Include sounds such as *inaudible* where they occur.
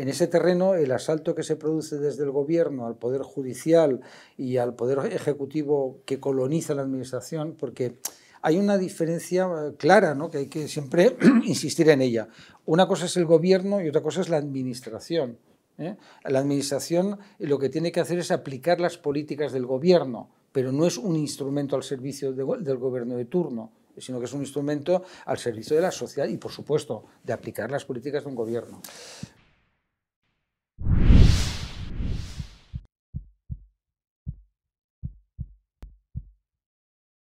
En ese terreno, el asalto que se produce desde el gobierno al poder judicial y al poder ejecutivo que coloniza la administración, porque hay una diferencia eh, clara, que hay que siempre *clears throat* insistir en ella. Una cosa es el gobierno y otra cosa es la administración. ¿eh? La administración lo que tiene que hacer es aplicar las políticas del gobierno, pero no es un instrumento al servicio del gobierno de turno, sino que es un instrumento al servicio de la sociedad y, por supuesto, de aplicar las políticas de un gobierno.